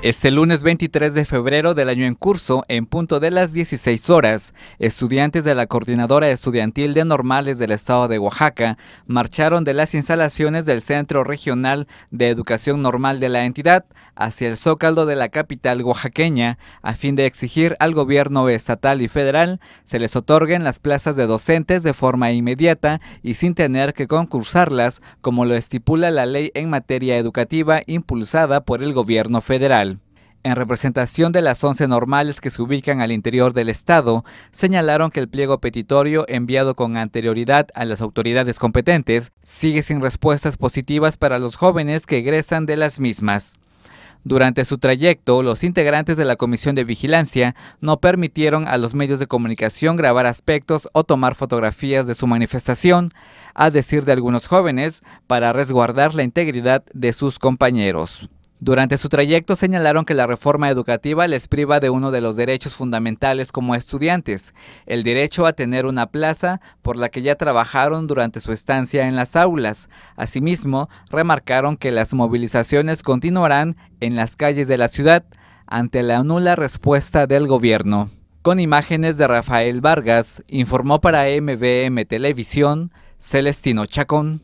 Este lunes 23 de febrero del año en curso, en punto de las 16 horas, estudiantes de la Coordinadora Estudiantil de Normales del Estado de Oaxaca marcharon de las instalaciones del Centro Regional de Educación Normal de la entidad hacia el zócalo de la capital oaxaqueña a fin de exigir al gobierno estatal y federal se les otorguen las plazas de docentes de forma inmediata y sin tener que concursarlas como lo estipula la ley en materia educativa impulsada por el gobierno federal. En representación de las 11 normales que se ubican al interior del Estado, señalaron que el pliego petitorio enviado con anterioridad a las autoridades competentes sigue sin respuestas positivas para los jóvenes que egresan de las mismas. Durante su trayecto, los integrantes de la Comisión de Vigilancia no permitieron a los medios de comunicación grabar aspectos o tomar fotografías de su manifestación, a decir de algunos jóvenes, para resguardar la integridad de sus compañeros. Durante su trayecto señalaron que la reforma educativa les priva de uno de los derechos fundamentales como estudiantes, el derecho a tener una plaza por la que ya trabajaron durante su estancia en las aulas. Asimismo, remarcaron que las movilizaciones continuarán en las calles de la ciudad ante la nula respuesta del gobierno. Con imágenes de Rafael Vargas, informó para MBM Televisión Celestino Chacón.